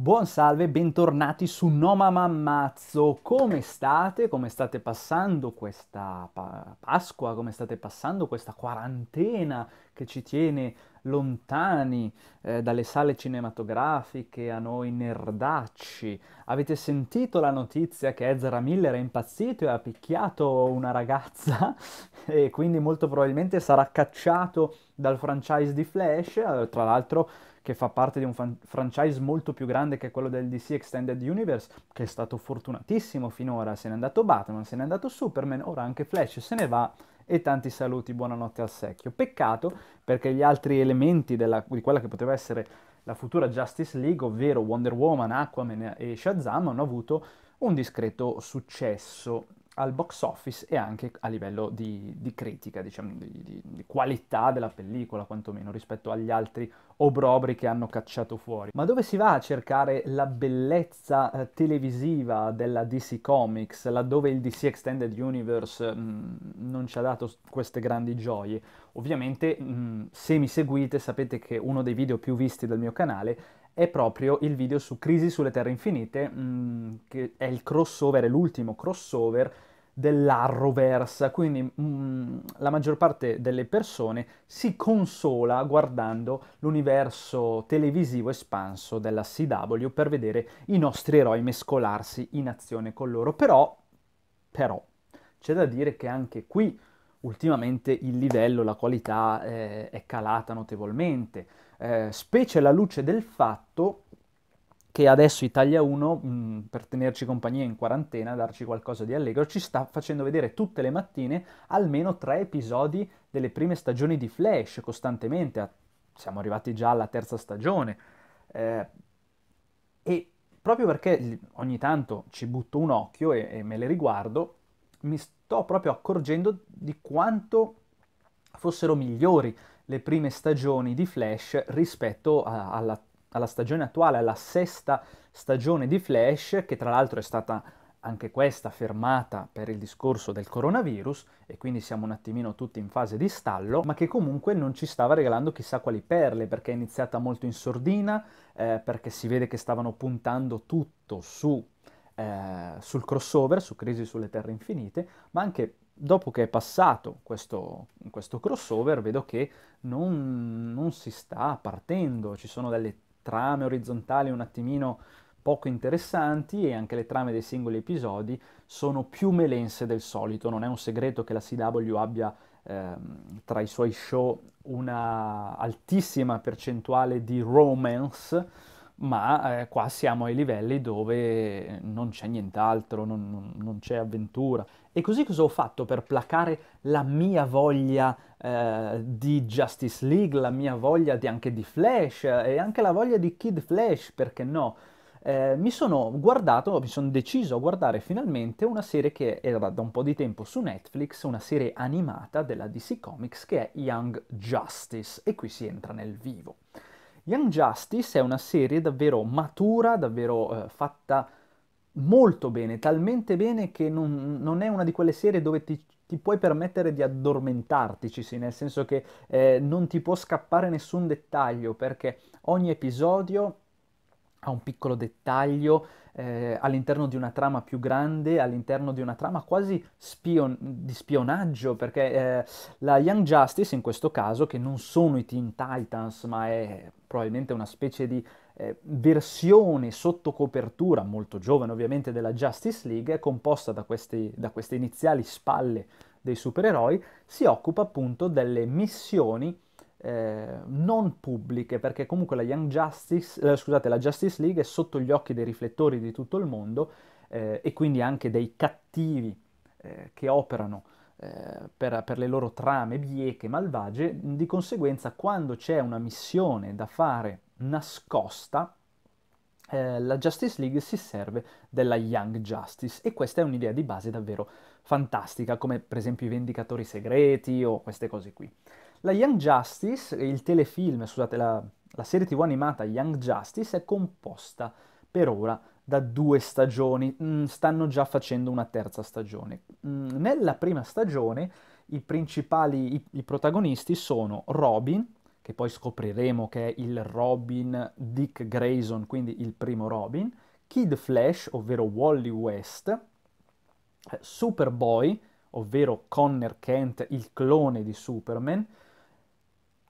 Buon salve, bentornati su Noma Mammazzo. Come state? Come state passando questa Pasqua? Come state passando questa quarantena che ci tiene lontani eh, dalle sale cinematografiche a noi nerdacci? Avete sentito la notizia che Ezra Miller è impazzito e ha picchiato una ragazza e quindi molto probabilmente sarà cacciato dal franchise di Flash, eh, tra l'altro che fa parte di un fan- franchise molto più grande che quello del DC Extended Universe, che è stato fortunatissimo finora, se n'è andato Batman, se n'è andato Superman, ora anche Flash se ne va e tanti saluti, buonanotte al secchio. Peccato perché gli altri elementi della, di quella che poteva essere la futura Justice League, ovvero Wonder Woman, Aquaman e Shazam, hanno avuto un discreto successo al box office e anche a livello di, di critica, diciamo, di, di, di, qualità della pellicola, quantomeno rispetto agli altri obrobri che hanno cacciato fuori. Ma dove si va a cercare la bellezza eh, televisiva della DC Comics, laddove il DC Extended Universe mh, mm, non ci ha dato queste grandi gioie? Ovviamente, mh, mm, se mi seguite, sapete che uno dei video più visti del mio canale è proprio il video su Crisi sulle Terre Infinite, mh, mm, che è il crossover, è l'ultimo crossover dell'arroversa, quindi mh, mm, la maggior parte delle persone si consola guardando l'universo televisivo espanso della CW per vedere i nostri eroi mescolarsi in azione con loro. Però, però, c'è da dire che anche qui ultimamente il livello, la qualità eh, è calata notevolmente, eh, specie alla luce del fatto che che adesso Italia 1, per tenerci compagnia in quarantena, darci qualcosa di allegro, ci sta facendo vedere tutte le mattine almeno tre episodi delle prime stagioni di Flash costantemente. siamo arrivati già alla terza stagione. Eh, e proprio perché ogni tanto ci butto un occhio e, e me le riguardo, mi sto proprio accorgendo di quanto fossero migliori le prime stagioni di Flash rispetto a, alla alla stagione attuale, alla sesta stagione di Flash, che tra l'altro è stata anche questa fermata per il discorso del coronavirus e quindi siamo un attimino tutti in fase di stallo, ma che comunque non ci stava regalando chissà quali perle perché è iniziata molto in sordina, eh, perché si vede che stavano puntando tutto su, eh, sul crossover, su Crisi sulle Terre Infinite, ma anche dopo che è passato questo, questo crossover vedo che non, non si sta partendo, ci sono delle trame orizzontali un attimino poco interessanti e anche le trame dei singoli episodi sono più melense del solito, non è un segreto che la CW abbia ehm, tra i suoi show una altissima percentuale di romance, ma eh, qua siamo ai livelli dove non c'è nient'altro, non, non, non, c'è avventura. E così cosa ho fatto per placare la mia voglia eh, di Justice League, la mia voglia di, anche di Flash eh, e anche la voglia di Kid Flash, perché no? Eh, mi sono guardato, mi sono deciso a guardare finalmente una serie che era da un po' di tempo su Netflix, una serie animata della DC Comics che è Young Justice e qui si entra nel vivo. Young Justice è una serie davvero matura, davvero eh, fatta molto bene, talmente bene che non, non, è una di quelle serie dove ti, ti puoi permettere di addormentartici, sì, nel senso che eh, non ti può scappare nessun dettaglio perché ogni episodio a un piccolo dettaglio eh, all'interno di una trama più grande, all'interno di una trama quasi spion- di spionaggio, perché eh, la Young Justice in questo caso, che non sono i Teen Titans, ma è probabilmente una specie di eh, versione sotto copertura, molto giovane ovviamente, della Justice League, è composta da, questi, da queste iniziali spalle dei supereroi, si occupa appunto delle missioni eh, non pubbliche, perché comunque la, Young Justice, eh, scusate, la, Justice League è sotto gli occhi dei riflettori di tutto il mondo eh, e quindi anche dei cattivi eh, che operano eh, per, per, le loro trame bieche, malvagie, di conseguenza quando c'è una missione da fare nascosta, eh, la Justice League si serve della Young Justice e questa è un'idea di base davvero fantastica, come per esempio i Vendicatori Segreti o queste cose qui. La Young Justice, il telefilm, scusate, la, la serie tv animata Young Justice è composta per ora da due stagioni, mm, stanno già facendo una terza stagione. Mm, nella prima stagione i principali, i, i protagonisti sono Robin, che poi scopriremo che è il Robin Dick Grayson, quindi il primo Robin, Kid Flash, ovvero Wally West, eh, Superboy, ovvero Connor Kent, il clone di Superman,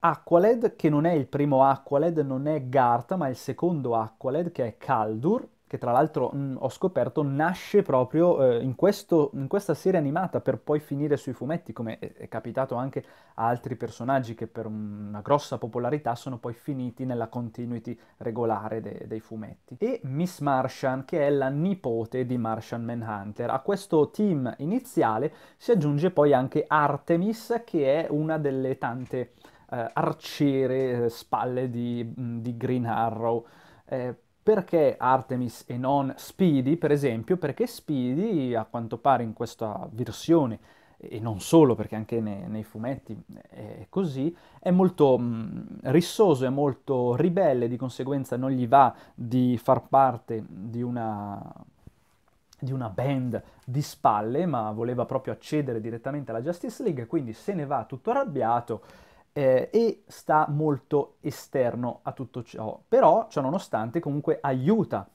Aqualed, che non è il primo Aqualed, non è Garth, ma è il secondo Aqualed, che è Kaldur, che tra l'altro mh, mm, ho scoperto nasce proprio eh, in, questo, in, questa serie animata per poi finire sui fumetti, come è, è capitato anche a altri personaggi che per una grossa popolarità sono poi finiti nella continuity regolare de- dei fumetti. E Miss Martian, che è la nipote di Martian Manhunter. A questo team iniziale si aggiunge poi anche Artemis, che è una delle tante eh, arciere eh, spalle di, mm, di Green Arrow. Eh, perché Artemis e non Speedy, per esempio? Perché Speedy, a quanto pare in questa versione, e non solo perché anche nei, nei fumetti è così, è molto mh, mm, rissoso, è molto ribelle, di conseguenza non gli va di far parte di una, di una band di spalle, ma voleva proprio accedere direttamente alla Justice League, quindi se ne va tutto arrabbiato eh, e sta molto esterno a tutto ciò. Però, ciò nonostante, comunque aiuta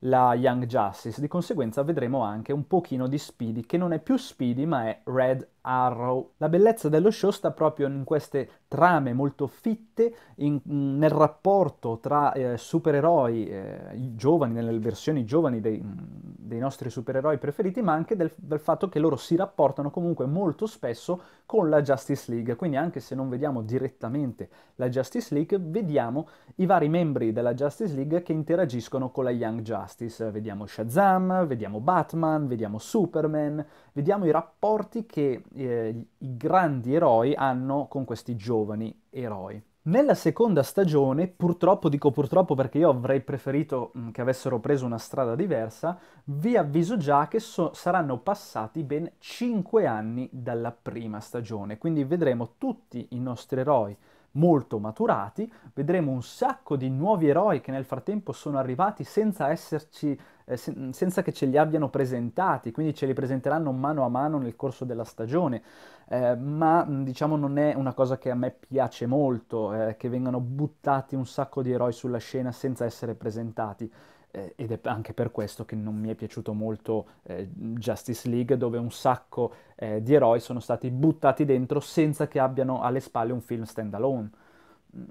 la Young Justice, di conseguenza vedremo anche un pochino di Speedy, che non è più Speedy ma è Red Arrow. La bellezza dello show sta proprio in queste trame molto fitte, in, nel rapporto tra eh, supereroi eh, giovani, nelle versioni giovani dei, dei, nostri supereroi preferiti, ma anche del, del fatto che loro si rapportano comunque molto spesso con la Justice League. Quindi anche se non vediamo direttamente la Justice League, vediamo i vari membri della Justice League che interagiscono con la Young Justice. Vediamo Shazam, vediamo Batman, vediamo Superman, vediamo i rapporti che eh, i grandi eroi hanno con questi giovani eroi. Nella seconda stagione, purtroppo, dico purtroppo perché io avrei preferito mm, che avessero preso una strada diversa, vi avviso già che so- saranno passati ben 5 anni dalla prima stagione, quindi vedremo tutti i nostri eroi molto maturati, vedremo un sacco di nuovi eroi che nel frattempo sono arrivati senza esserci eh, senza che ce li abbiano presentati, quindi ce li presenteranno mano a mano nel corso della stagione, eh, ma diciamo non è una cosa che a me piace molto, eh, che vengano buttati un sacco di eroi sulla scena senza essere presentati eh, ed è anche per questo che non mi è piaciuto molto eh, Justice League, dove un sacco eh, di eroi sono stati buttati dentro senza che abbiano alle spalle un film stand-alone. standalone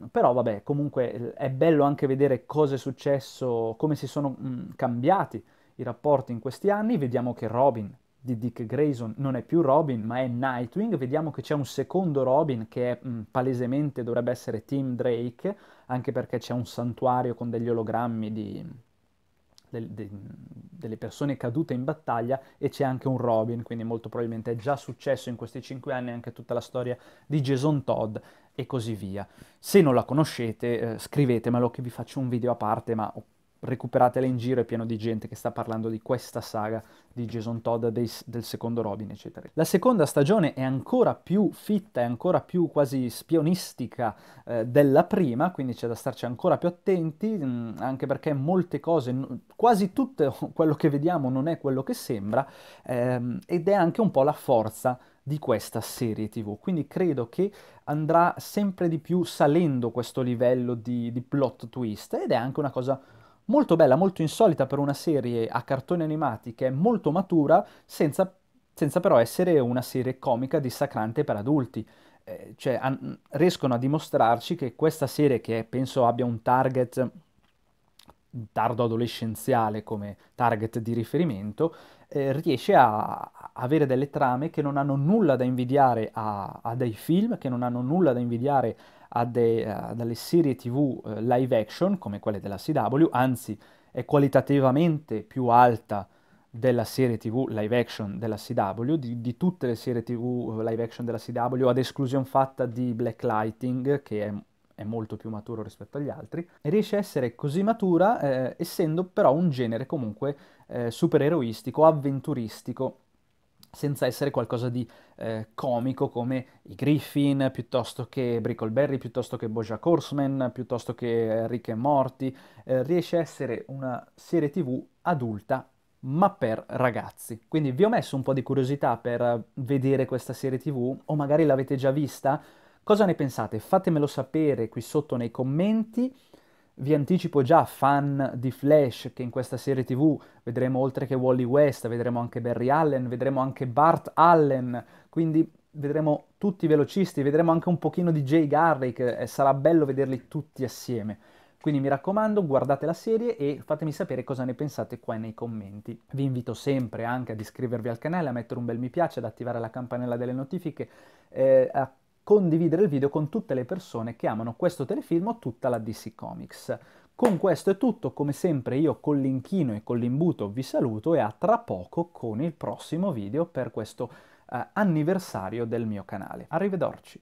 però vabbè, comunque eh, è bello anche vedere cosa è successo, come si sono mm, cambiati i rapporti in questi anni. Vediamo che Robin di Dick Grayson non è più Robin, ma è Nightwing. Vediamo che c'è un secondo Robin che è, mm, palesemente dovrebbe essere Tim Drake, anche perché c'è un santuario con degli ologrammi di, de, de, delle persone cadute in battaglia e c'è anche un Robin, quindi molto probabilmente è già successo in questi cinque anni anche tutta la storia di Jason Todd e così via. Se non la conoscete eh, scrivetemelo che vi faccio un video a parte, ma recuperatela in giro, è pieno di gente che sta parlando di questa saga di Jason Todd, dei, del secondo Robin, eccetera. La seconda stagione è ancora più fitta, è ancora più quasi spionistica eh, della prima, quindi c'è da starci ancora più attenti, mh, mm, anche perché molte cose, quasi tutto quello che vediamo non è quello che sembra, ehm, ed è anche un po' la forza di questa serie TV. Quindi credo che andrà sempre di più salendo questo livello di, di plot twist ed è anche una cosa molto bella, molto insolita per una serie a cartoni animati che è molto matura senza, senza però essere una serie comica dissacrante per adulti. Eh, cioè, an- riescono a dimostrarci che questa serie che penso abbia un target tardo adolescenziale come target di riferimento, eh, riesce a avere delle trame che non hanno nulla da invidiare a, a dei film, che non hanno nulla da invidiare a, de, a delle serie tv eh, live action come quelle della CW, anzi è qualitativamente più alta della serie tv live action della CW, di, di, tutte le serie tv eh, live action della CW, ad esclusione fatta di Black Lighting, che è è molto più maturo rispetto agli altri, e riesce a essere così matura eh, essendo però un genere comunque eh, supereroistico, avventuristico, senza essere qualcosa di eh, comico come i Griffin, piuttosto che Brickleberry, piuttosto che Bojack Horseman, piuttosto che Rick e Morty, eh, riesce a essere una serie tv adulta ma per ragazzi. Quindi vi ho messo un po' di curiosità per vedere questa serie tv o magari l'avete già vista, Cosa ne pensate? Fatemelo sapere qui sotto nei commenti. Vi anticipo già, fan di Flash, che in questa serie TV vedremo oltre che Wally West, vedremo anche Barry Allen, vedremo anche Bart Allen, quindi vedremo tutti i velocisti, vedremo anche un pochino di Jay Garrick, sarà bello vederli tutti assieme. Quindi mi raccomando, guardate la serie e fatemi sapere cosa ne pensate qua nei commenti. Vi invito sempre anche ad iscrivervi al canale, a mettere un bel mi piace, ad attivare la campanella delle notifiche, eh, a condividere il video con tutte le persone che amano questo telefilm o tutta la DC Comics. Con questo è tutto, come sempre io con l'inchino e con l'imbuto vi saluto e a tra poco con il prossimo video per questo eh, anniversario del mio canale. Arrivederci!